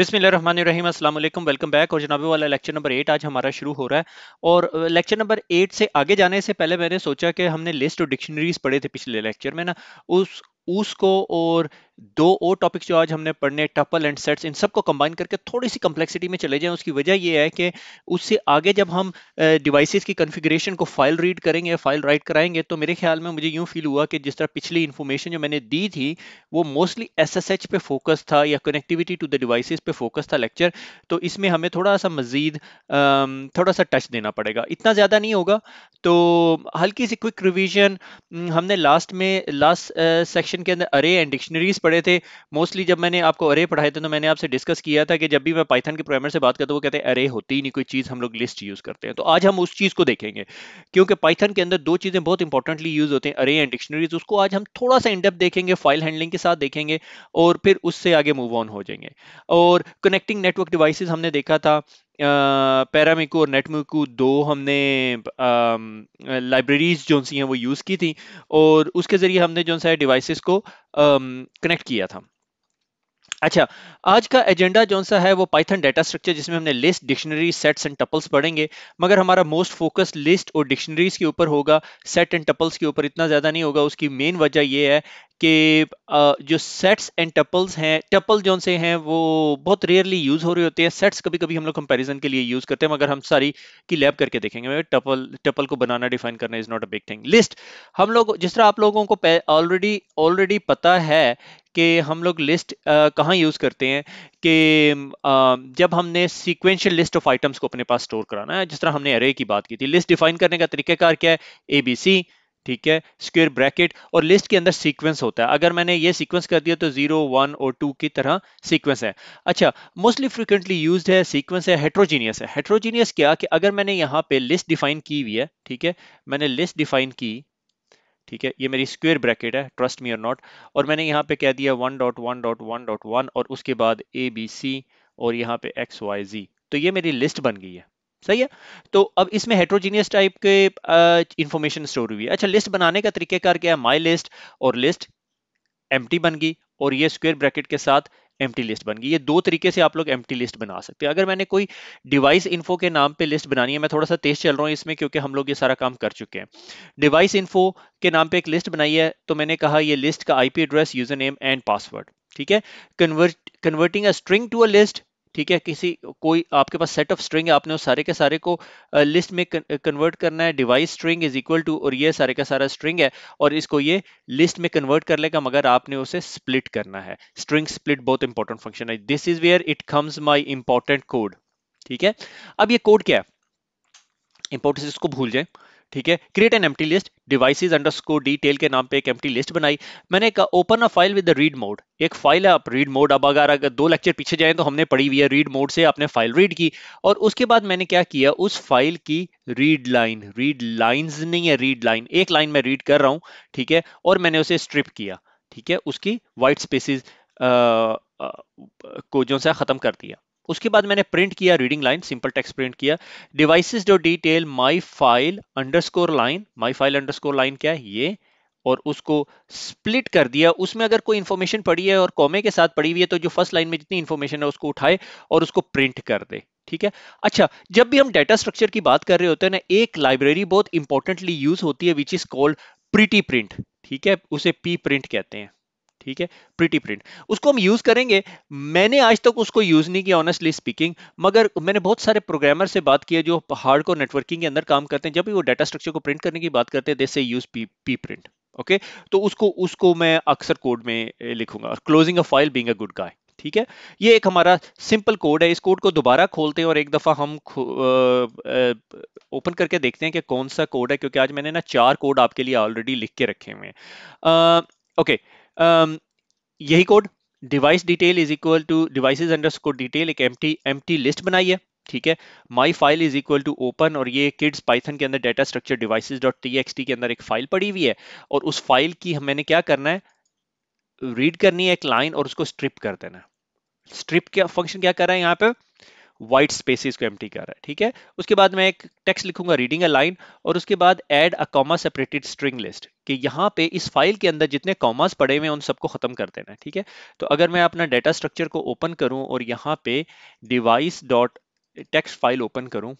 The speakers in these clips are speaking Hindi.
बिस्मिल अस्सलाम वालेकुम वेलकम बैक और जनाबे वाला लेक्चर नंबर एट आज हमारा शुरू हो रहा है और लेक्चर नंबर एट से आगे जाने से पहले मैंने सोचा कि हमने लिस्ट और डिक्शनरीज पढ़े थे पिछले लेक्चर में ना उस उसको और दो और टॉपिक्स जो आज हमने पढ़ने टपल एंड सेट्स इन सबको कंबाइन करके थोड़ी सी कम्प्लेक्सिटी में चले जाएं उसकी वजह यह है कि उससे आगे जब हम डिवाइसेस की कन्फिग्रेशन को फाइल रीड करेंगे या फाइल राइट कराएंगे तो मेरे ख्याल में मुझे यूं फील हुआ कि जिस तरह पिछली इन्फॉर्मेशन जो मैंने दी थी वो मोस्टली एस पे फोकस था या कनेक्टिविटी टू द डिवाइसेस पे फोकस था लेक्चर तो इसमें हमें थोड़ा सा मजीद थोड़ा सा टच देना पड़ेगा इतना ज़्यादा नहीं होगा तो हल्की सी क्विक रिविजन हमने लास्ट में लास्ट सेक्शन के अंदर अरे एंड डिक्शनरीज पढ़े थे मोस्टली जब मैंने आपको अरे पढ़ाए थे तो मैंने आपसे डिस्कस किया था कि जब भी मैं पाइथन के प्रोग्रामर से बात करता हूँ वो कहते हैं अरे होती ही नहीं कोई चीज़ हम लोग लिस्ट यूज़ करते हैं तो आज हम उस चीज़ को देखेंगे क्योंकि पाइथन के अंदर दो चीज़ें बहुत इंपॉर्टेंटली यूज़ होते हैं अरे एंड डिक्शनरीज तो उसको आज हम थोड़ा सा इंडेप देखेंगे फाइल हैंडलिंग के साथ देखेंगे और फिर उससे आगे मूव ऑन हो जाएंगे और कनेक्टिंग नेटवर्क डिवाइसेस हमने देखा था पैरामिको और नेटमिको दो हमने लाइब्रेरीज जो सी हैं वो यूज़ की थी और उसके ज़रिए हमने जो सा डिवाइसेस को कनेक्ट किया था अच्छा आज का एजेंडा जो सा है वो पाइथन डेटा स्ट्रक्चर जिसमें हमने list dictionary sets and tuples पढ़ेंगे मगर हमारा मोस्ट फोकस लिस्ट और डिक्शनरीज के ऊपर होगा सेट एंड टपल्स के ऊपर इतना ज़्यादा नहीं होगा उसकी मेन वजह यह है कि जो सेट्स एंड टपल्स हैं टपल जो से हैं वो बहुत रेयरली यूज़ हो रहे होते हैं सेट्स कभी कभी हम लोग कंपैरिजन के लिए यूज़ करते हैं मगर हम सारी की लैब करके देखेंगे टपल टपल को बनाना डिफाइन करना is not a big thing list हम लोग जिस तरह आप लोगों को ऑलरेडी ऑलरेडी पता है कि हम लोग लिस्ट कहाँ यूज़ करते हैं कि जब हमने सीक्वेंशियल लिस्ट ऑफ आइटम्स को अपने पास स्टोर कराना है जिस तरह हमने एरे की बात की थी लिस्ट डिफाइन करने का तरीकेकार क्या है ए बी सी ठीक है स्क्वेयर ब्रैकेट और लिस्ट के अंदर सीक्वेंस होता है अगर मैंने ये सीक्वेंस कर दिया तो जीरो वन और टू की तरह सीक्वेंस है अच्छा मोस्टली फ्रिक्वेंटली यूज है सीक्वेंस है हेट्रोजीनियस है हेट्रोजीनियस क्या कि अगर मैंने यहाँ पे लिस्ट डिफाइन की हुई है ठीक है मैंने लिस्ट डिफाइन की ठीक है ये मेरी स्क्वेयर ब्रैकेट है ट्रस्ट मी और नॉट और मैंने यहाँ पे कह दिया one dot one dot one dot one और उसके बाद ए बी सी और यहाँ पे एक्स वाई जी तो ये मेरी लिस्ट बन गई है सही है तो अब इसमें हेट्रोजीनियस टाइप के इंफॉर्मेशन स्टोर हुई है अच्छा लिस्ट बनाने का तरीकेकार क्या है माई लिस्ट और लिस्ट एम बन गई और ये स्क्वेयर ब्रैकेट के साथ एम्प्टी लिस्ट बन गई ये दो तरीके से आप लोग एम्प्टी लिस्ट बना सकते हैं अगर मैंने कोई डिवाइस इन्फो के नाम पे लिस्ट बनानी है मैं थोड़ा सा तेज चल रहा हूँ इसमें क्योंकि हम लोग ये सारा काम कर चुके हैं डिवाइस इन्फो के नाम पे एक लिस्ट बनाई है तो मैंने कहा ये लिस्ट का IP address user name and password ठीक है convert converting a string to a list ठीक है किसी कोई आपके पास सेट ऑफ स्ट्रिंग है आपने उस सारे के सारे को लिस्ट में कन्वर्ट करना है device string is equal to और ये सारे का सारा स्ट्रिंग है और इसको ये लिस्ट में कन्वर्ट कर लेगा मगर आपने उसे स्प्लिट करना है स्ट्रिंग स्प्लिट बहुत इंपॉर्टेंट फंक्शन है this is where it comes my important code ठीक है अब ये कोड क्या है इंपॉर्टेंस इसको भूल जाए ठीक है create an empty list devices स्को डिटेल के नाम पे एक एम्प्टी लिस्ट बनाई मैंने कहा open a file with read mode एक फाइल है आप रीड मोड अब अगर अगर दो लेक्चर पीछे जाएं तो हमने पढ़ी हुई है रीड मोड से आपने फाइल रीड की और उसके बाद मैंने क्या किया उस फाइल की रीड लाइन रीड लाइंस नहीं है रीड लाइन एक लाइन में रीड कर रहा हूँ ठीक है और मैंने उसे स्ट्रिप किया ठीक है उसकी वाइट स्पेसिस को जो सा खत्म कर दिया उसके बाद मैंने प्रिंट किया reading line simple text print किया devices dot detail my file underscore line my file underscore line क्या है ये और उसको स्प्लिट कर दिया उसमें अगर कोई इंफॉर्मेशन पड़ी है और कॉमे के साथ पड़ी हुई है तो जो फर्स्ट लाइन में जितनी इंफॉर्मेशन है उसको उठाए और उसको प्रिंट कर दे ठीक है अच्छा जब भी हम डेटा स्ट्रक्चर की बात कर रहे होते हैं ना एक लाइब्रेरी बहुत इंपॉर्टेंटली यूज होती है which is called pretty print ठीक है उसे पी प्रिंट कहते हैं ठीक है प्रिटी प्रिंट उसको हम यूज करेंगे मैंने आज तक उसको यूज नहीं किया ऑनेस्टली स्पीकिंग मगर मैंने बहुत सारे प्रोग्रामर से बात की है जो हार्ड को नेटवर्किंग के अंदर काम करते हैं जब भी वो डाटा स्ट्रक्चर को प्रिंट करने की बात करते हैं they say use P P print okay तो उसको उसको मैं अक्सर कोड में लिखूंगा closing a file being a good guy ठीक है ये एक हमारा सिंपल कोड है इस कोड को दोबारा खोलते हैं और एक दफा हम ओपन करके देखते हैं कि कौन सा कोड है क्योंकि आज मैंने ना चार कोड आपके लिए ऑलरेडी लिख के रखे हुए हैं ओके uh, okay. um, यही code device detail is equal to devices underscore detail एक एम्प्टी एम्प्टी लिस्ट बनाई है ठीक है my file is equal to open और ये किड्स पाइथन के अंदर data structure devices dot T X T के अंदर एक फाइल पड़ी हुई है और उस फाइल की मैंने क्या करना है रीड करनी है एक लाइन और उसको स्ट्रिप कर देना है स्ट्रिप क्या फंक्शन क्या कर रहा है यहाँ पे वाइट स्पेसिस को एम्प्टी कर रहा है ठीक है उसके बाद मैं एक टेक्स्ट लिखूंगा रीडिंग अ लाइन और उसके बाद add a comma separated string list कि यहाँ पे इस फाइल के अंदर जितने कॉमास पड़े हुए हैं उन सबको खत्म कर देना है ठीक है तो अगर मैं अपना डेटा स्ट्रक्चर को ओपन करूँ और यहाँ पे device dot text file open करूँ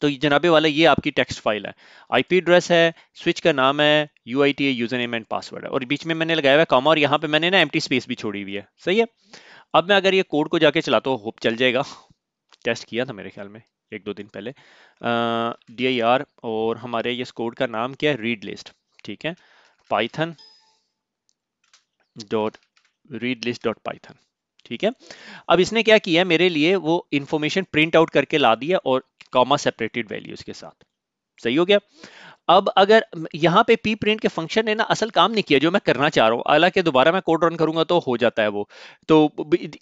तो जनाबे वाला ये आपकी टेक्स्ट फाइल है आईपी एड्रेस है स्विच का नाम है U I T user name and password है और बीच में मैंने लगाया हुआ कॉमा और यहाँ पे मैंने ना एम्प्टी स्पेस भी छोड़ी हुई है सही है अब मैं अगर ये कोड को जाके चलाता हूँ होप चल जाएगा टेस्ट किया था मेरे ख्याल में एक दो दिन पहले डी आई आर और हमारे इस कोड का नाम क्या है रीड लिस्ट ठीक है Python dot read list dot Python ठीक है अब इसने क्या किया मेरे लिए वो इंफॉर्मेशन प्रिंट आउट करके ला दिया और कॉमा सेपरेटेड वैल्यूज के साथ सही हो गया अब अगर यहाँ पे पी प्रिंट के फंक्शन ने ना असल काम नहीं किया जो मैं करना चाह रहा हूँ हालांकि दोबारा मैं कोड रन करूंगा तो हो जाता है वो तो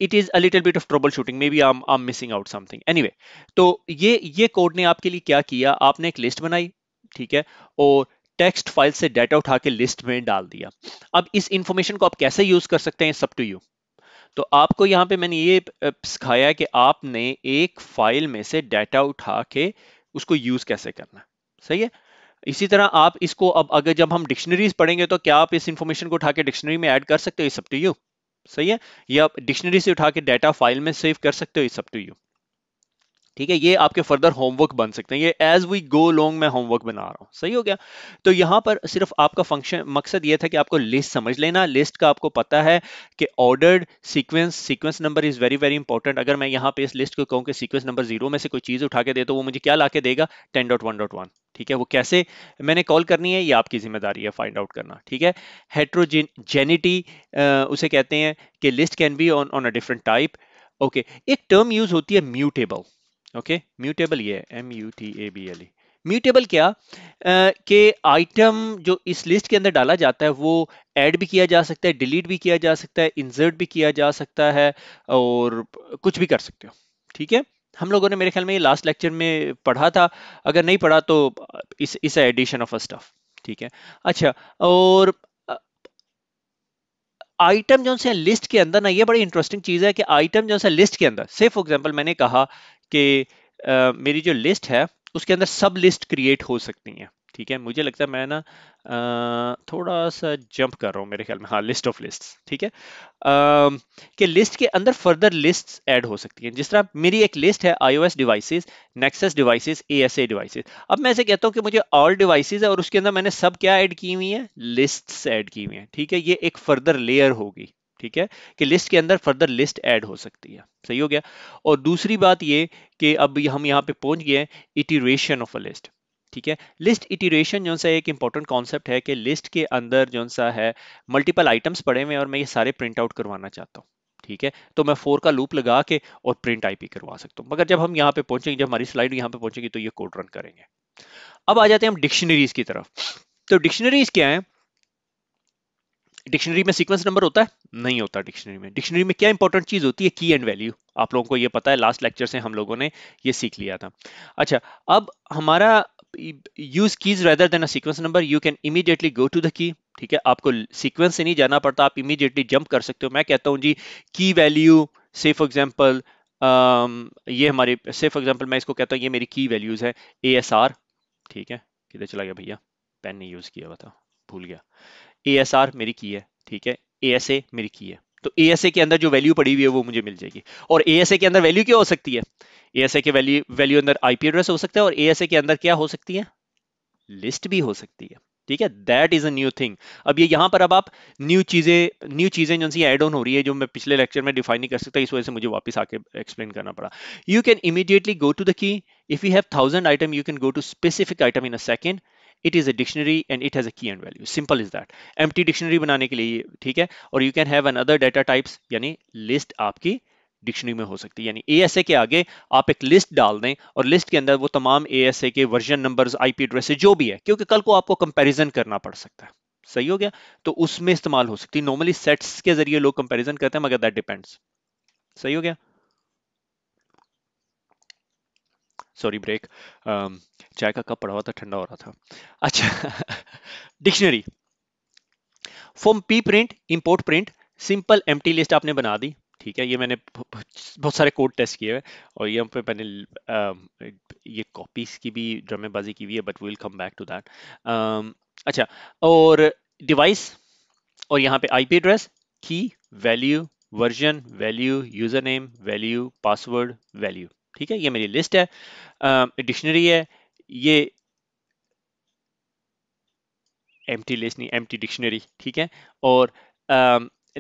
it is a little bit of troubleshooting maybe um um missing out something anyway तो ये ये कोड ने आपके लिए क्या किया आपने एक लिस्ट बनाई ठीक है और टेक्स्ट फाइल से डाटा उठा के लिस्ट में डाल दिया अब इस इंफॉर्मेशन को आप कैसे यूज कर सकते हैं सब टू यू तो आपको यहाँ पे मैंने ये सिखाया कि आपने एक फाइल में से डाटा उठा के उसको यूज कैसे करना सही है इसी तरह आप इसको अब अगर जब हम डिक्शनरीज पढ़ेंगे तो क्या आप इस इंफॉर्मेशन को उठा के डिक्शनरी में ऐड कर सकते हो इस अप टू यू सही है या आप डिक्शनरी से उठा के डाटा फाइल में सेव कर सकते हो इस अप टू यू ठीक है ये आपके फर्दर होमवर्क बन सकते हैं ये एज वी गो लॉन्ग मैं होमवर्क बना रहा हूँ सही हो गया तो यहाँ पर सिर्फ आपका फंक्शन मकसद ये था कि आपको लिस्ट समझ लेना लिस्ट का आपको पता है कि ordered sequence sequence number is very very important अगर मैं यहाँ पे इस लिस्ट को कहूँ कि सीक्वेंस नंबर जीरो में से कोई चीज़ उठा के दे तो वो मुझे क्या ला के देगा ten dot one dot one ठीक है वो कैसे मैंने कॉल करनी है ये आपकी जिम्मेदारी है फाइंड आउट करना ठीक है हेट्रोजेनिटी उसे कहते हैं कि list can be on on a different type okay एक टर्म यूज होती है म्यूटेबल ओके म्यूटेबल ये M U T A B L E mutable क्या कि आइटम जो इस लिस्ट के अंदर डाला जाता है वो ऐड भी किया जा सकता है डिलीट भी किया जा सकता है इंसर्ट भी किया जा सकता है और कुछ भी कर सकते हो ठीक है हम लोगों ने मेरे ख्याल में ये लास्ट लेक्चर में पढ़ा था अगर नहीं पढ़ा तो इस इस एडिशन ऑफ अ स्टफ ठीक है अच्छा और आइटम जो है लिस्ट के अंदर ना ये बड़ी इंटरेस्टिंग चीज है कि आइटम जो है लिस्ट के अंदर से फॉर एग्जांपल मैंने कहा कि मेरी जो लिस्ट है उसके अंदर सब लिस्ट क्रिएट हो सकती हैं ठीक है मुझे लगता है मैं ना थोड़ा सा जंप कर रहा हूँ मेरे ख्याल में हाँ लिस्ट ऑफ लिस्ट ठीक है कि लिस्ट के अंदर फर्दर लिस्ट ऐड हो सकती हैं जिस तरह मेरी एक लिस्ट है I O S devices Nexus devices A S A devices अब मैं ऐसे कहता हूँ कि मुझे ऑल डिवाइसेज है और उसके अंदर मैंने सब क्या ऐड की हुई है लिस्ट्स ऐड की हुई हैं ठीक है ये एक फर्दर लेयर होगी ठीक है कि लिस्ट के अंदर फर्दर लिस्ट ऐड हो सकती है सही हो गया और दूसरी बात ये कि अब हम यहाँ पे पहुंच गए हैं इटिरेशन ऑफ अ लिस्ट ठीक है लिस्ट इटिरेशन जो सा एक इंपॉर्टेंट कॉन्सेप्ट है कि लिस्ट के अंदर जो सा है मल्टीपल आइटम्स पड़े हुए हैं और मैं ये सारे प्रिंट आउट करवाना चाहता हूँ ठीक है तो मैं फोर का लूप लगा के और प्रिंट आईपी करवा सकता हूँ मगर जब हम यहाँ पे पहुंचेंगे जब हमारी स्लाइड यहाँ पे पहुंचेगी तो ये कोड रन करेंगे अब आ जाते हैं हम डिक्शनरीज की तरफ तो डिक्शनरीज क्या है डिक्शनरी में सीक्वेंस नंबर होता है नहीं होता डिक्शनरी में डिक्शनरी में क्या इंपॉर्टेंट चीज होती है की एंड वैल्यू आप लोगों को ये पता है लास्ट लेक्चर से हम लोगों ने ये सीख लिया था अच्छा अब हमारा use keys rather than a sequence number you can immediately go to the key ठीक है आपको सीक्वेंस से नहीं जाना पड़ता आप इमीडिएटली जंप कर सकते हो मैं कहता हूँ जी की वैल्यू से फॉर एग्जाम्पल ये हमारे से फॉर एग्जाम्पल मैं इसको कहता हूँ ये मेरी की वैल्यूज है ए एस आर ठीक है किधर चला गया भैया पेन नहीं यूज किया हुआ था भूल गया ए मेरी की है ठीक है ए मेरी की है तो ए के अंदर जो वैल्यू पड़ी हुई है वो मुझे मिल जाएगी और ए के अंदर वैल्यू क्या हो सकती है ए के वैल्यू वैल्यू अंदर आईपी एड्रेस हो सकता है और ए के अंदर क्या हो सकती है लिस्ट भी हो सकती है ठीक है that is a new thing अब ये यहां पर अब आप न्यू चीज़ें न्यू चीज़ें जो एड ऑन हो रही है जो मैं पिछले लेक्चर में डिफाइन नहीं कर सकता इस वजह से मुझे वापस आके एक्सप्लेन करना पड़ा you can immediately go to the key if you have thousand item you can go to specific item in a second it is a dictionary and it has a key and value simple is that M dictionary बनाने के लिए ठीक है और you can have other data types यानी लिस्ट आपकी डिक्शनरी में हो सकती है यानी ए के आगे आप एक लिस्ट डाल दें और लिस्ट के अंदर वो तमाम ए के वर्जन नंबर्स आईपी एड्रेस जो भी है क्योंकि कल को आपको कंपैरिजन करना पड़ सकता है सही हो गया तो उसमें इस्तेमाल हो सकती है नॉर्मली सेट्स के जरिए लोग कंपैरिजन करते हैं मगर दैट डिपेंड्स सही हो गया सॉरी ब्रेक um, चाय का कप पड़ा हुआ था ठंडा हो रहा था अच्छा dictionary form P print import print simple M list आपने बना दी ठीक है ये मैंने बहुत सारे कोड टेस्ट किए हैं और ये पे मैंने um, ये कॉपीज की भी ड्रामेबाजी की हुई है but we will come back to that अच्छा और डिवाइस और यहाँ पे आईपी एड्रेस की value version value user name value password value ठीक है ये मेरी लिस्ट है डिक्शनरी है ये एम लिस्ट नहीं एम डिक्शनरी ठीक है और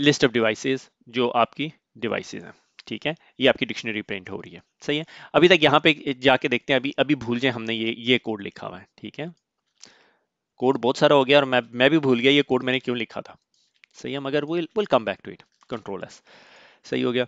लिस्ट ऑफ डिवाइसेस जो आपकी डिवाइसेस हैं ठीक है ये आपकी डिक्शनरी प्रिंट हो रही है सही है अभी तक यहाँ पे जाके देखते हैं अभी अभी भूल जाए हमने ये ये कोड लिखा हुआ है ठीक है कोड बहुत सारा हो गया और मैं मैं भी भूल गया ये कोड मैंने क्यों लिखा था सही है मगर वो will come back to it control S सही हो गया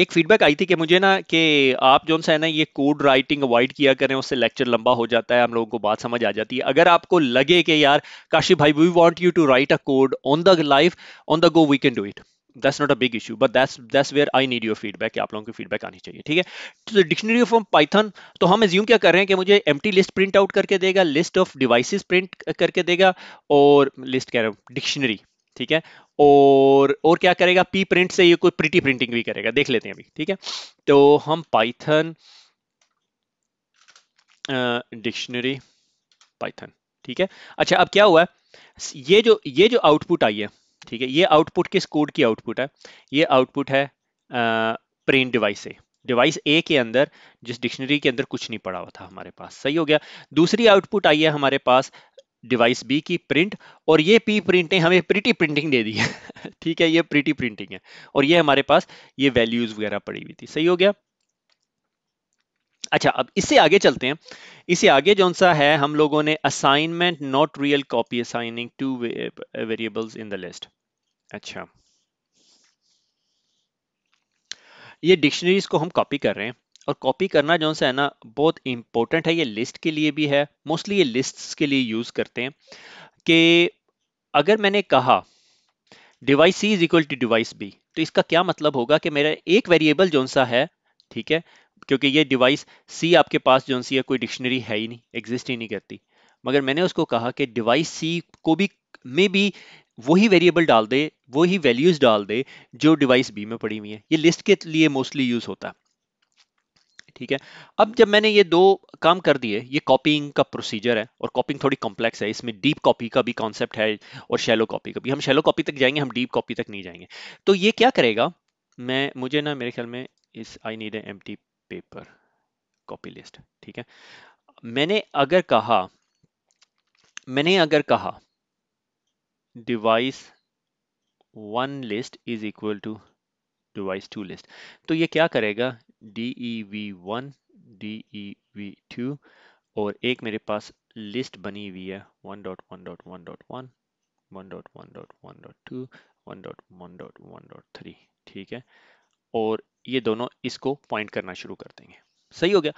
एक फीडबैक आई थी कि मुझे ना कि आप जो है ना ये कोड राइटिंग अवॉइड किया करें उससे लेक्चर लंबा हो जाता है हम लोगों को बात समझ आ जाती है अगर आपको लगे कि यार काशी भाई we want you to write a code on the life on the go we can do it that's not a big issue but that's that's where I need your feedback आप लोगों की फीडबैक आनी चाहिए ठीक है तो डिक्शनरी ऑफ पाइथन तो हम एज्यूम क्या कर रहे हैं कि मुझे एम लिस्ट प्रिंट आउट करके देगा लिस्ट ऑफ डिवाइसिस प्रिंट करके देगा और लिस्ट कह रहे हो डिक्शनरी ठीक है और और क्या करेगा पी प्रिंट से ये कोई प्रिटी प्रिंटिंग भी करेगा देख लेते हैं अभी ठीक है तो हम पाइथन डिक्शनरी पाइथन ठीक है अच्छा अब क्या हुआ ये जो ये जो आउटपुट आई है ठीक है ये आउटपुट किस कोड की आउटपुट है ये आउटपुट है प्रिंट डिवाइस से डिवाइस ए के अंदर जिस डिक्शनरी के अंदर कुछ नहीं पड़ा हुआ था हमारे पास सही हो गया दूसरी आउटपुट आई है हमारे पास डिवाइस बी की प्रिंट और ये पी प्रिंट ने हमें प्रिटी प्रिंटिंग दे दी है ठीक है ये प्रिटी प्रिंटिंग है और ये हमारे पास ये वैल्यूज वगैरह पड़ी हुई थी सही हो गया अच्छा अब इससे आगे चलते हैं इसे आगे जो सा है हम लोगों ने assignment not real copy assigning to variables in the list अच्छा ये डिक्शनरीज को हम कॉपी कर रहे हैं और कॉपी करना जो सा है ना बहुत इंपॉर्टेंट है ये लिस्ट के लिए भी है मोस्टली ये लिस्ट के लिए यूज़ करते हैं कि अगर मैंने कहा device C is equal to device B तो इसका क्या मतलब होगा कि मेरा एक वेरिएबल जो सा है ठीक है क्योंकि ये डिवाइस सी आपके पास जो सी है कोई डिक्शनरी है ही नहीं एग्जिस्ट ही नहीं करती मगर मैंने उसको कहा कि डिवाइस सी को भी मे बी वही वेरिएबल डाल दे वही वैल्यूज डाल दे जो डिवाइस बी में पड़ी हुई है ये लिस्ट के लिए मोस्टली यूज होता है ठीक है अब जब मैंने ये दो काम कर दिए ये कॉपिंग का प्रोसीजर है और कॉपिंग थोड़ी कॉम्प्लेक्स है इसमें डीप कॉपी का भी कॉन्सेप्ट है और शेलो कॉपी का भी हम शेलो कॉपी तक जाएंगे हम डीप कॉपी तक नहीं जाएंगे तो ये क्या करेगा मैं मुझे ना मेरे ख्याल में इस I need M T paper copy list ठीक है मैंने अगर कहा मैंने अगर कहा device one list is equal to device two list तो ये क्या करेगा D E V one D E V two और एक मेरे पास लिस्ट बनी हुई है one dot one dot one dot one one dot one dot one dot two one dot one dot one dot three ठीक है और ये दोनों इसको पॉइंट करना शुरू कर देंगे सही हो गया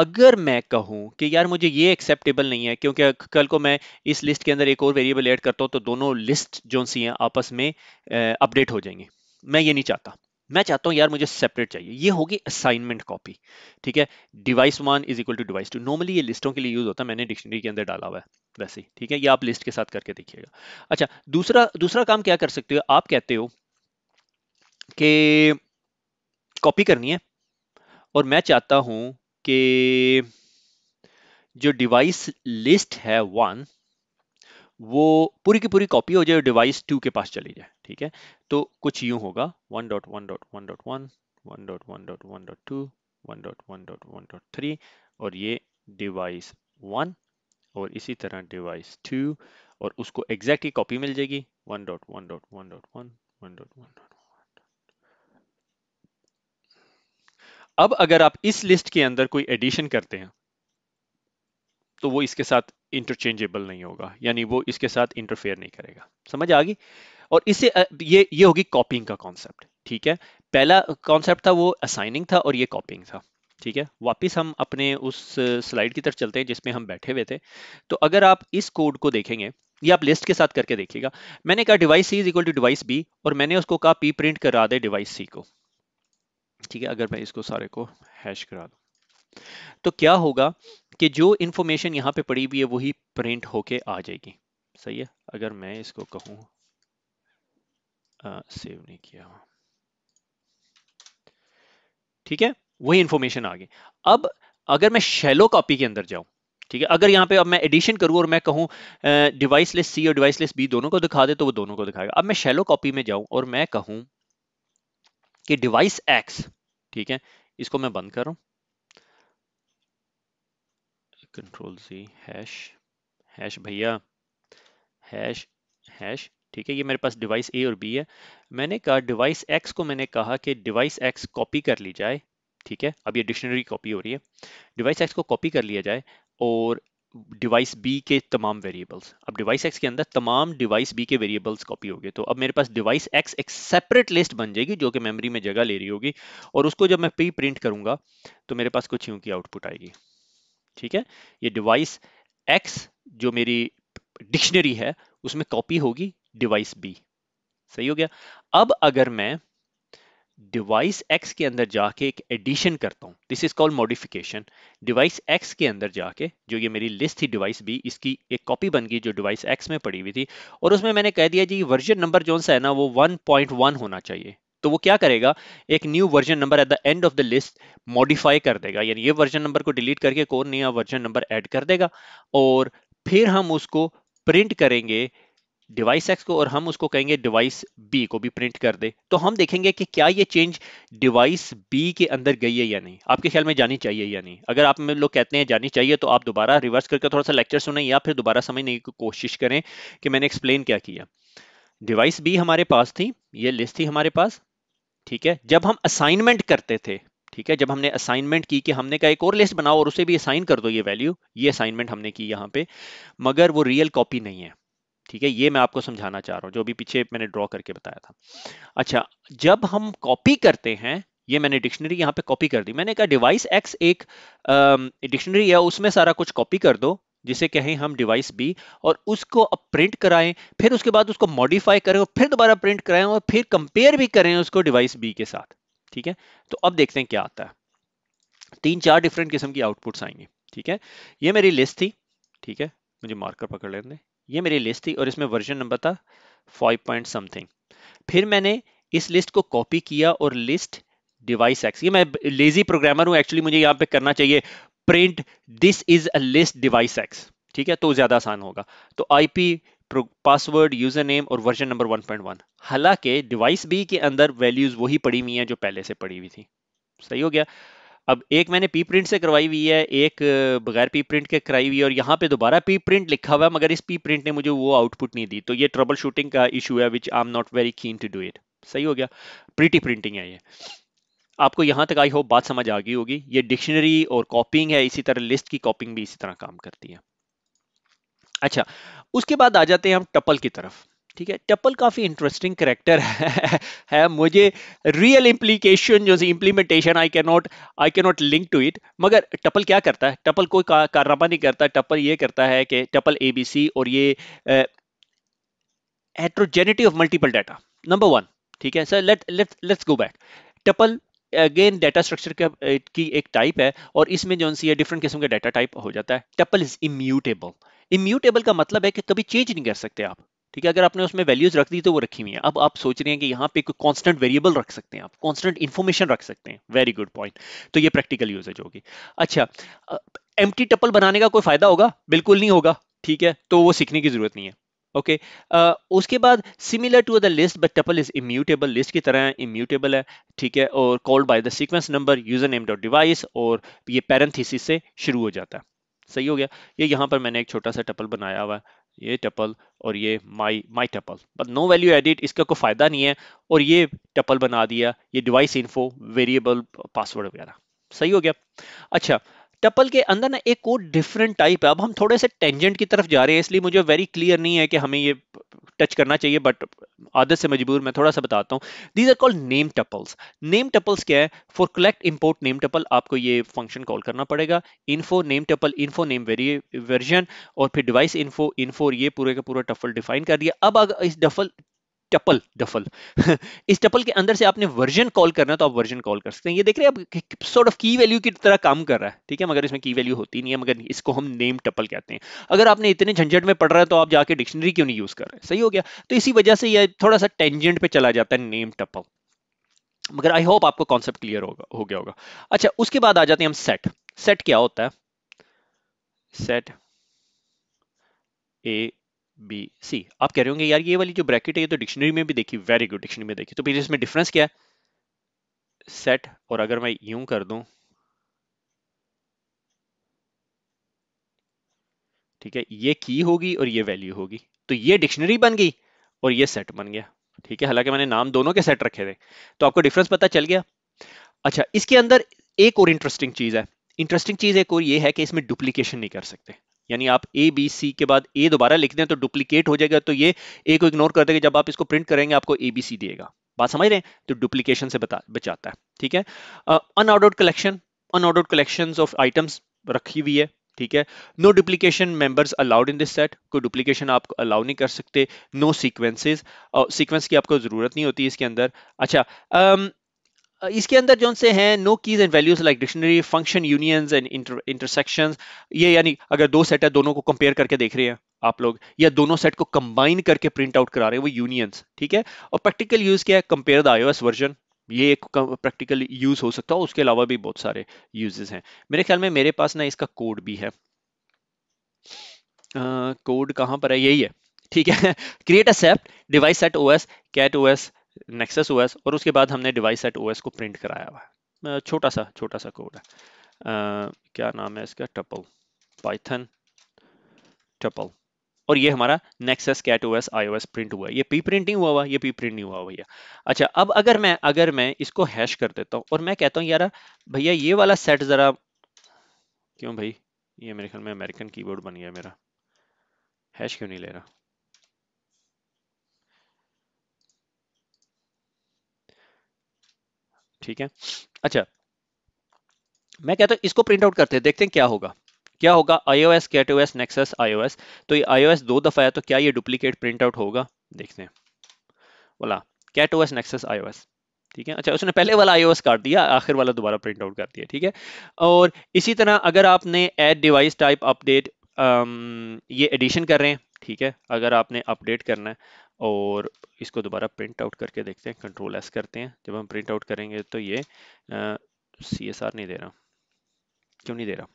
अगर मैं कहूं कि यार मुझे ये एक्सेप्टेबल नहीं है क्योंकि कल को मैं इस लिस्ट के अंदर एक और वेरिएबल ऐड करता हूं तो दोनों लिस्ट जो सी हैं आपस में अपडेट हो जाएंगे मैं ये नहीं चाहता मैं चाहता हूं यार मुझे सेपरेट चाहिए ये होगी असाइनमेंट कॉपी ठीक है device one is equal to device two normally ये लिस्टों के लिए यूज होता है मैंने डिक्शनरी के अंदर डाला हुआ है वैसे ही ठीक है ये आप लिस्ट के साथ करके देखिएगा अच्छा दूसरा दूसरा काम क्या कर सकते हो आप कहते हो कि कॉपी करनी है और मैं चाहता हूं कि जो डिवाइस लिस्ट है वन वो पूरी की पूरी कॉपी हो जाए और डिवाइस टू के पास चली जाए ठीक है तो कुछ यूं होगा one dot one dot one dot one one dot one dot one dot two one dot one dot one dot three और ये डिवाइस वन और इसी तरह डिवाइस टू और उसको एग्जैक्टली कॉपी मिल जाएगी one dot one dot one dot one one dot one dot अब अगर आप इस लिस्ट के अंदर कोई एडिशन करते हैं तो वो इसके साथ इंटरचेंजेबल नहीं होगा यानी वो इसके साथ इंटरफेयर नहीं करेगा समझ आ गई और इसे ये ये होगी कॉपिंग का कॉन्सेप्ट ठीक है पहला कॉन्सेप्ट था वो असाइनिंग था और ये कॉपिंग था ठीक है वापस हम अपने उस स्लाइड की तरफ चलते हैं जिसमें हम बैठे हुए थे तो अगर आप इस कोड को देखेंगे ये आप लिस्ट के साथ करके देखिएगा मैंने कहा device C is equal to device B और मैंने उसको कहा पी प्रिंट करा दे डिवाइस सी को ठीक है अगर मैं इसको सारे को हैश करा दू तो क्या होगा कि जो इंफॉर्मेशन यहाँ पे पड़ी हुई है वही प्रिंट होके आ जाएगी सही है अगर मैं इसको कहूँ सेव नहीं किया ठीक है वही इंफॉर्मेशन आ गई अब अगर मैं शेलो कॉपी के अंदर जाऊं ठीक है अगर यहां पे अब मैं एडिशन करूं और मैं कहूं डिवाइस लेस सी और डिवाइस लेस बी दोनों को दिखा दे तो वो दोनों को दिखाएगा अब मैं शेलो कॉपी में जाऊं और मैं कहूं कि डिवाइस एक्स ठीक है इसको मैं बंद कर रहा हूँ कंट्रोल सी हैश हैश भैया हैश हैश ठीक है ये मेरे पास डिवाइस ए और बी है मैंने कहा डिवाइस एक्स को मैंने कहा कि डिवाइस एक्स कॉपी कर ली जाए ठीक है अब ये डिक्शनरी कॉपी हो रही है डिवाइस एक्स को कॉपी कर लिया जाए और डिवाइस बी के तमाम वेरिएबल्स अब डिवाइस एक्स के अंदर तमाम डिवाइस बी के वेरिएबल्स कॉपी हो गए तो अब मेरे पास डिवाइस एक्स एक सेपरेट लिस्ट बन जाएगी जो कि मेमोरी में जगह ले रही होगी और उसको जब मैं प्री प्रिंट करूंगा तो मेरे पास कुछ यूं की आउटपुट आएगी ठीक है ये डिवाइस एक्स जो मेरी डिक्शनरी है उसमें कॉपी होगी डिवाइस बी सही हो गया अब अगर मैं डिवाइस एक्स के अंदर जाके एक एडिशन करता हूं this is called modification device X के अंदर जाके जो ये मेरी लिस्ट थी डिवाइस बी इसकी एक कॉपी बन गई जो डिवाइस एक्स में पड़ी हुई थी और उसमें मैंने कह दिया जी वर्जन नंबर जो सा है ना वो 1.1 होना चाहिए तो वो क्या करेगा एक new version number at the end of the list modify कर देगा यानी ये वर्जन नंबर को डिलीट करके कौन नया वर्जन नंबर ऐड कर देगा और फिर हम उसको प्रिंट करेंगे डिवाइस एक्स को और हम उसको कहेंगे डिवाइस बी को भी प्रिंट कर दे तो हम देखेंगे कि क्या ये चेंज डिवाइस बी के अंदर गई है या नहीं आपके ख्याल में जानी चाहिए या नहीं अगर आप में लोग कहते हैं जानी चाहिए तो आप दोबारा रिवर्स करके थोड़ा सा लेक्चर सुने या फिर दोबारा समझने की कोशिश करें कि मैंने एक्सप्लेन क्या किया डिवाइस बी हमारे पास थी ये लिस्ट थी हमारे पास ठीक है जब हम असाइनमेंट करते थे ठीक है जब हमने असाइनमेंट की कि हमने कहा एक और लिस्ट बनाओ और उसे भी असाइन कर दो ये वैल्यू ये असाइनमेंट हमने की यहाँ पे मगर वो रियल कॉपी नहीं है ठीक है ये मैं आपको समझाना चाह रहा हूँ जो अभी पीछे मैंने ड्रॉ करके बताया था अच्छा जब हम कॉपी करते हैं ये मैंने डिक्शनरी यहाँ पे कॉपी कर दी मैंने कहा डिवाइस एक्स एक डिक्शनरी है उसमें सारा कुछ कॉपी कर दो जिसे कहें हम डिवाइस बी और उसको अब प्रिंट कराएं फिर उसके बाद उसको मॉडिफाई करें और फिर दोबारा प्रिंट कराएं और फिर कंपेयर भी करें उसको डिवाइस बी के साथ ठीक है तो अब देखते हैं क्या आता है तीन चार डिफरेंट किस्म की आउटपुट्स आएंगे ठीक है ये मेरी लिस्ट थी ठीक है मुझे मार्कर पकड़ लेने ये मेरी लिस्ट थी और इसमें वर्जन नंबर था फाइव पॉइंट समथिंग फिर मैंने इस लिस्ट को कॉपी किया और लिस्ट डिवाइस एक्स ये मैं लेजी प्रोग्रामर हूँ एक्चुअली मुझे यहाँ पे करना चाहिए print this is a list device X ठीक है तो ज्यादा आसान होगा तो आईपी पासवर्ड यूजर नेम और वर्जन नंबर 1.1 हालांकि डिवाइस बी के अंदर वैल्यूज वही पड़ी हुई हैं जो पहले से पड़ी हुई थी सही हो गया अब एक मैंने पी प्रिंट से करवाई हुई है एक बगैर पी प्रिंट के कराई हुई है और यहाँ पे दोबारा पी प्रिंट लिखा हुआ है मगर इस पी प्रिंट ने मुझे वो आउटपुट नहीं दी तो ये ट्रबल शूटिंग का इशू है which I am not very keen to do it सही हो गया प्रीटी प्रिंटिंग है ये आपको यहाँ तक आई हो बात समझ आ गई होगी ये डिक्शनरी और कॉपिंग है इसी तरह लिस्ट की कॉपिंग भी इसी तरह काम करती है अच्छा उसके बाद आ जाते हैं हम टपल की तरफ ठीक है टपल काफ़ी इंटरेस्टिंग करेक्टर है, मुझे रियल इम्प्लीकेशन जो implementation I can not I can not link to it मगर टपल क्या करता है टपल कोई का, कारनामा नहीं करता टपल ये करता है कि टपल ए और ये heterogeneity of multiple data number one ठीक है sir let let let's go back tuple again data structure की एक टाइप है और इसमें जो सी डिफरेंट किस्म का डाटा टाइप हो जाता है टपल इज इम्यूटेबल इम्यूटेबल का मतलब है कि कभी चेंज नहीं कर सकते आप ठीक है अगर आपने उसमें वैल्यूज रख दी तो वो रखी हुई है अब आप सोच रहे हैं कि यहाँ पे कोई कॉन्स्टेंट वेरिएबल रख सकते हैं आप कॉन्स्टेंट इन्फॉर्मेशन रख सकते हैं वेरी गुड पॉइंट तो ये प्रैक्टिकल यूजेज होगी अच्छा एम टपल बनाने का कोई फायदा होगा बिल्कुल नहीं होगा ठीक है तो वो सीखने की जरूरत नहीं है ओके okay. uh, उसके बाद similar to the list but tuple is immutable list की तरह इम्यूटेबल है ठीक है और called by the sequence number user name dot device और ये पैरेंथिस से शुरू हो जाता है सही हो गया ये यहाँ पर मैंने एक छोटा सा टपल बनाया हुआ है ये टपल और ये my my tuple but no value edit इसका कोई फायदा नहीं है और ये टपल बना दिया ये डिवाइस इन्फो वेरिएबल पासवर्ड वगैरह सही हो गया अच्छा टपल के अंदर ना एक और डिफरेंट टाइप है अब हम थोड़े से टेंजेंट की तरफ जा रहे हैं इसलिए मुझे वेरी क्लियर नहीं है कि हमें ये टच करना चाहिए बट आदत से मजबूर मैं थोड़ा सा बताता हूँ these are called name tuples name tuples क्या है for collect import name tuple आपको ये फंक्शन कॉल करना पड़ेगा info name tuple info name version और फिर डिवाइस इन्फो इन्फो ये पूरे का पूरा टफल डिफाइन कर दिया अब अगर इस डफल टपल डफल इस टपल के अंदर से आपने वर्जन कॉल करना है तो आप वर्जन कॉल कर सकते हैं ये देख रहे हैं आप सॉर्ट ऑफ की वैल्यू की तरह काम कर रहा है ठीक है मगर इसमें की वैल्यू होती नहीं है मगर इसको हम नेम टपल कहते हैं अगर आपने इतने झंझट में पढ़ रहा है तो आप जाके डिक्शनरी क्यों नहीं यूज कर रहे सही हो गया तो इसी वजह से यह थोड़ा सा टेंजेंट पर चला जाता है नेम टपल मगर आई होप आपको कॉन्सेप्ट क्लियर होगा हो गया होगा अच्छा उसके बाद आ जाते हैं हम सेट सेट क्या होता है सेट ए बी सी आप कह रहे होंगे यार ये वाली जो ब्रैकेट है ये तो डिक्शनरी में भी देखी वेरी गुड डिक्शनरी में देखी तो फिर इसमें डिफरेंस क्या है सेट और अगर मैं यू कर दू ठीक है ये की होगी और ये वैल्यू होगी तो ये डिक्शनरी बन गई और ये सेट बन गया ठीक है हालांकि मैंने नाम दोनों के सेट रखे थे तो आपको डिफरेंस पता चल गया अच्छा इसके अंदर एक और इंटरेस्टिंग चीज है इंटरेस्टिंग चीज एक और ये है कि इसमें डुप्लीकेशन नहीं कर सकते यानी आप ए बी सी के बाद ए दोबारा लिख दें तो डुप्लीकेट हो जाएगा तो ये ए को इग्नोर कर देगा जब आप इसको प्रिंट करेंगे आपको ए बी सी देगा बात समझ रहे हैं तो डुप्लीकेशन से बता बचाता है ठीक है unordered collection unordered collection of items रखी हुई है ठीक है no duplication members allowed in this set कोई डुप्लीकेशन आप अलाउ नहीं कर सकते नो सीक्वेंसेस सीक्वेंस की आपको जरूरत नहीं होती इसके अंदर अच्छा um, इसके अंदर जो से हैं no keys and values like dictionary function unions and intersection ये यानी अगर दो सेट है दोनों को कंपेयर करके देख रहे हैं आप लोग या दोनों सेट को कंबाइन करके प्रिंट आउट करा रहे हैं वो यूनियंस ठीक है और प्रैक्टिकल यूज क्या है कंपेयर द आईओएस वर्जन ये एक प्रैक्टिकल यूज हो सकता है उसके अलावा भी बहुत सारे यूजेस हैं मेरे ख्याल में मेरे पास ना इसका कोड भी है कोड uh, कहां पर है यही है ठीक है create a set device set OS cat OS nexus OS और उसके बाद हमने डिवाइस सेट ओएस को प्रिंट कराया हुआ है छोटा सा छोटा सा कोड है आ, क्या नाम है इसका टपल पाइथन टपल और ये हमारा nexus cat OS iOS print हुआ ये पी प्रिंटिंग हुआ हुआ ये पी प्रिंट नहीं हुआ भैया अच्छा अब अगर मैं अगर मैं इसको हैश कर देता हूँ और मैं कहता हूँ यार भैया ये वाला सेट जरा क्यों भाई ये मेरे ख्याल में अमेरिकन कीबोर्ड बन गया मेरा हैश क्यों नहीं ले रहा ठीक है अच्छा मैं कहता हूँ इसको प्रिंट आउट करते हैं देखते हैं क्या होगा क्या होगा iOS, CatOS, Nexus, iOS तो ये iOS दो दफा आया तो क्या ये डुप्लीकेट प्रिंट आउट होगा देखते हैं बोला CatOS, Nexus, iOS ठीक है अच्छा उसने पहले वाला iOS काट दिया आखिर वाला दोबारा प्रिंट आउट कर दिया ठीक है और इसी तरह अगर आपने एड डिवाइस टाइप अपडेट ये एडिशन कर रहे हैं ठीक है अगर आपने अपडेट करना है और इसको दोबारा प्रिंट आउट करके देखते हैं कंट्रोल एस करते हैं जब हम प्रिंट आउट करेंगे तो ये सी एस आर नहीं दे रहा क्यों नहीं दे रहा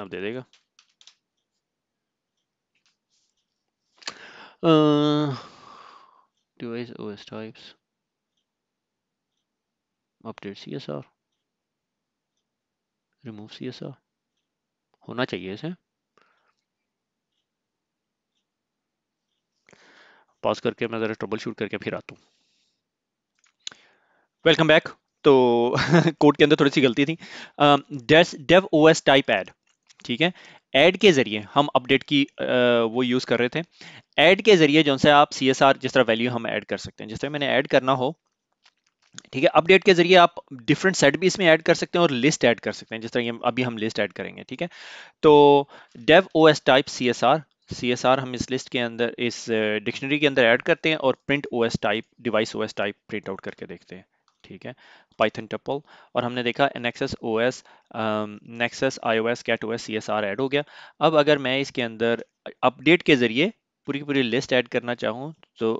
आप दे देगा आ... device OS types, update CSR, remove CSR, होना चाहिए इसे पास करके मैं ज़रा ट्रबल शूट करके फिर आता हूँ वेलकम बैक तो कोड के अंदर थोड़ी सी गलती थी dev O S type add ठीक है एड के जरिए हम अपडेट की आ, वो यूज़ कर रहे थे ऐड के जरिए जो से आप सी जिस तरह वैल्यू हम ऐड कर सकते हैं जिस तरह मैंने ऐड करना हो ठीक है अपडेट के जरिए आप डिफरेंट सेट भी इसमें ऐड कर सकते हैं और लिस्ट ऐड कर सकते हैं जिस तरह ये अभी हम लिस्ट ऐड करेंगे ठीक है तो dev O S type C S R C S R हम इस लिस्ट के अंदर इस डिक्शनरी के अंदर ऐड करते हैं और print O S type device O S type print out करके देखते हैं ठीक है पाइथन टपल और हमने देखा nexus O S nexus I O S cat O S C S R add हो गया अब अगर मैं इसके अंदर अपडेट के ज़रिए पूरी पूरी लिस्ट ऐड करना चाहूँ तो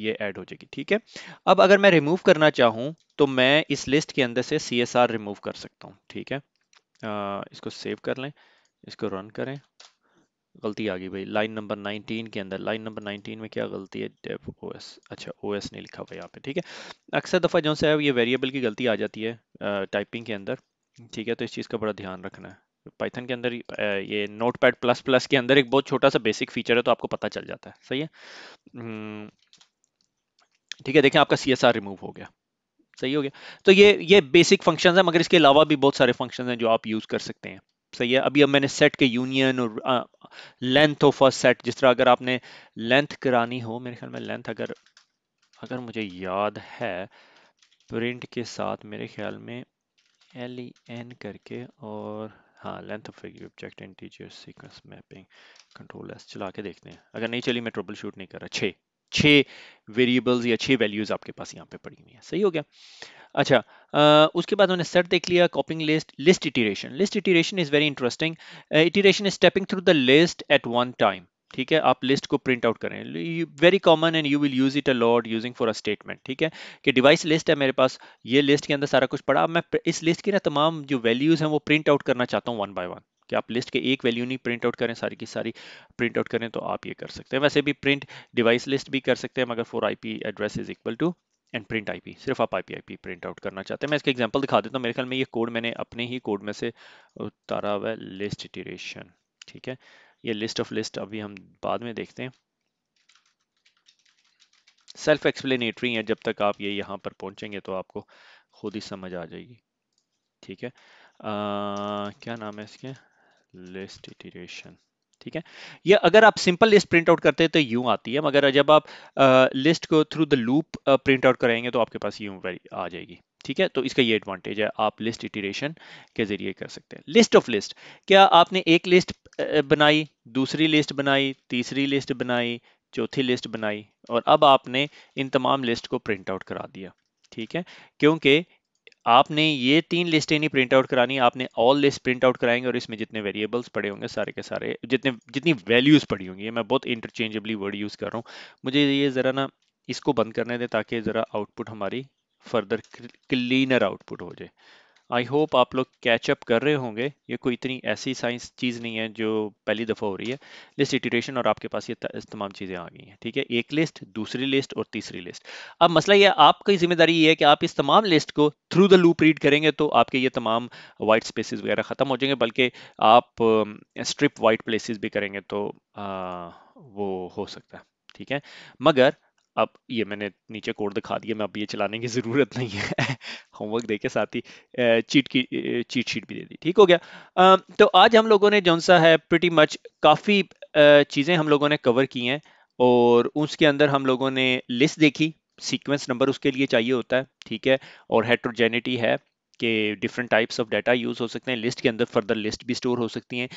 ये ऐड हो जाएगी ठीक है अब अगर मैं रिमूव करना चाहूँ तो मैं इस लिस्ट के अंदर से सी एस आर रिमूव कर सकता हूँ ठीक है आ, इसको सेव कर लें इसको रन करें गलती आ गई भाई लाइन नंबर 19 के अंदर लाइन नंबर 19 में क्या गलती है डेव ओ अच्छा ओ नहीं लिखा हुआ यहाँ पे ठीक है अक्सर दफ़ा जो है ये वेरिएबल की गलती आ जाती है टाइपिंग के अंदर ठीक है तो इस चीज़ का बड़ा ध्यान रखना है पाइथन के अंदर ये नोट पैड प्लस प्लस के अंदर एक बहुत छोटा सा बेसिक फीचर है तो आपको पता चल जाता है सही है हम्म, ठीक है देखें आपका सी रिमूव हो गया सही हो गया तो ये ये बेसिक फंक्शंस है मगर इसके अलावा भी बहुत सारे फंक्शंस हैं जो आप यूज़ कर सकते हैं सही है अभी अब मैंने सेट के यूनियन और लेंथ ऑफ अ सेट जिस तरह अगर आपने लेंथ करानी हो मेरे ख्याल में लेंथ अगर अगर मुझे याद है प्रिंट के साथ मेरे ख्याल में एल ई एन करके और हाँ length of object integer sequence mapping control S चला के देखते हैं अगर नहीं चली मैं ट्रबल शूट नहीं कर रहा छः छः वेरिएबल्स या छः वैल्यूज़ आपके पास यहाँ पे पड़ी हुई हैं सही हो गया अच्छा Uh, उसके बाद उन्होंने सेट देख लिया copying list list iteration list iteration is very interesting iteration is stepping through the list at one time ठीक है आप लिस्ट को प्रिंट आउट करें very common and you will use it a lot using for a statement ठीक है कि डिवाइस लिस्ट है मेरे पास ये लिस्ट के अंदर सारा कुछ पड़ा अब मैं इस लिस्ट की ना तमाम जो वैल्यूज हैं वो प्रिंट आउट करना चाहता हूँ वन बाय वन कि आप लिस्ट के एक वैल्यू नहीं प्रिंट आउट करें सारी की सारी प्रिंट आउट करें तो आप ये कर सकते हैं वैसे भी प्रिंट डिवाइस लिस्ट भी कर सकते हैं मगर for I P address is equal to and print IP सिर्फ आप आई पी प्रिंट आउट करना चाहते हैं मैं इसका एग्जाम्पल दिखा देता हूँ मेरे ख्याल में ये कोड मैंने अपने ही कोड में से उतारा हुआ है लिस्ट इटरेशन ठीक है ये लिस्ट ऑफ लिस्ट अभी हम बाद में देखते हैं सेल्फ एक्सप्लेनेटरी है जब तक आप ये यहाँ पर पहुँचेंगे तो आपको खुद ही समझ आ जाएगी ठीक है आ, क्या नाम है इसके लिस्ट इटरेशन ठीक है या अगर आप सिंपल लिस्ट प्रिंट आउट करते हैं तो यूं आती है मगर जब आप लिस्ट को through the loop print out कराएंगे तो आपके पास यूं आ जाएगी ठीक है तो इसका ये एडवांटेज है आप लिस्ट इटिरेशन के जरिए कर सकते हैं लिस्ट ऑफ लिस्ट क्या आपने एक लिस्ट बनाई दूसरी लिस्ट बनाई तीसरी लिस्ट बनाई चौथी लिस्ट बनाई और अब आपने इन तमाम लिस्ट को प्रिंट आउट करा दिया ठीक है क्योंकि आपने ये तीन लिस्टें नहीं प्रिंट आउट करानी आपने ऑल लिस्ट प्रिंट आउट कराएंगे और इसमें जितने वेरिएबल्स पड़े होंगे सारे के सारे जितने जितनी वैल्यूज़ पड़ी होंगी मैं बहुत इंटरचेंजेबली वर्ड यूज़ कर रहा हूँ मुझे ये ज़रा ना इसको बंद करने दें ताकि ज़रा आउटपुट हमारी फर्दर क्लीनर आउटपुट हो जाए आई होप आप लोग कैचअप कर रहे होंगे ये कोई इतनी ऐसी साइंस चीज़ नहीं है जो पहली दफ़ा हो रही है लिस्ट इटिटेशन और आपके पास ये तमाम चीज़ें आ गई हैं ठीक है एक लिस्ट दूसरी लिस्ट और तीसरी लिस्ट अब मसला ये आपकी जिम्मेदारी ये है कि आप इस तमाम लिस्ट को थ्रू द लूप रीड करेंगे तो आपके ये तमाम वाइट स्पेसिस वगैरह ख़त्म हो जाएंगे बल्कि आप स्ट्रिप वाइट प्लेसिस भी करेंगे तो आ, वो हो सकता है ठीक है मगर अब ये मैंने नीचे कोड दिखा दिया मैं अब ये चलाने की ज़रूरत नहीं है होमवर्क दे के साथ ही चीट की चीट शीट भी दे दी ठीक हो गया तो आज हम लोगों ने जौन सा है प्रटी मच काफ़ी चीज़ें हम लोगों ने कवर की हैं और उसके अंदर हम लोगों ने लिस्ट देखी सीक्वेंस नंबर उसके लिए चाहिए होता है ठीक है और हेट्रोजेनिटी है के different types of data use हो सकते हैं लिस्ट के अंदर फर्दर लिस्ट भी स्टोर हो सकती हैं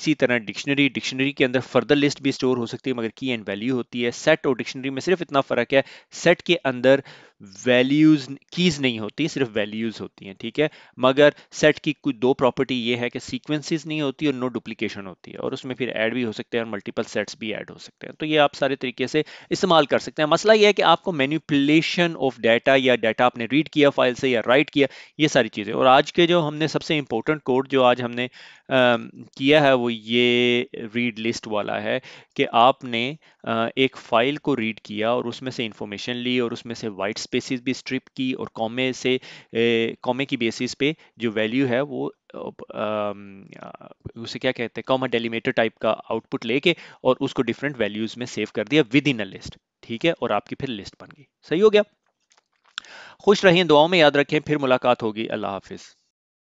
इसी तरह डिक्शनरी डिक्शनरी के अंदर फर्दर लिस्ट भी स्टोर हो सकती है मगर की एंड वैल्यू होती है सेट और डिक्शनरी में सिर्फ इतना फ़र्क है सेट के अंदर वैल्यूज कीज नहीं होती सिर्फ वैल्यूज होती हैं ठीक है मगर सेट की कोई दो प्रॉपर्टी ये है कि सीक्वेंसेस नहीं होती और नो डुप्लीकेशन होती है और उसमें फिर ऐड भी हो सकते हैं और मल्टीपल सेट्स भी ऐड हो सकते हैं तो ये आप सारे तरीके से इस्तेमाल कर सकते हैं मसला ये है कि आपको मैन्यूपुलेशन ऑफ डाटा या डाटा आपने रीड किया फाइल से या राइट किया ये सारी चीज़ें और आज के जो हमने सबसे इंपॉर्टेंट कोड जो आज हमने किया है वो ये रीड लिस्ट वाला है कि आपने एक फ़ाइल को रीड किया और उसमें से इंफॉर्मेशन ली और उसमें से वाइट स्पेसिस भी स्ट्रिप की और कॉमे से कॉमे की बेसिस पे जो वैल्यू है वो उसे क्या कहते हैं कॉमा डेलीमेटर टाइप का आउटपुट लेके और उसको डिफरेंट वैल्यूज़ में सेव कर दिया विद इन अ लिस्ट ठीक है और आपकी फिर लिस्ट बन गई सही हो गया खुश रहें दुआओं में याद रखें फिर मुलाकात होगी अल्लाह हाफिज़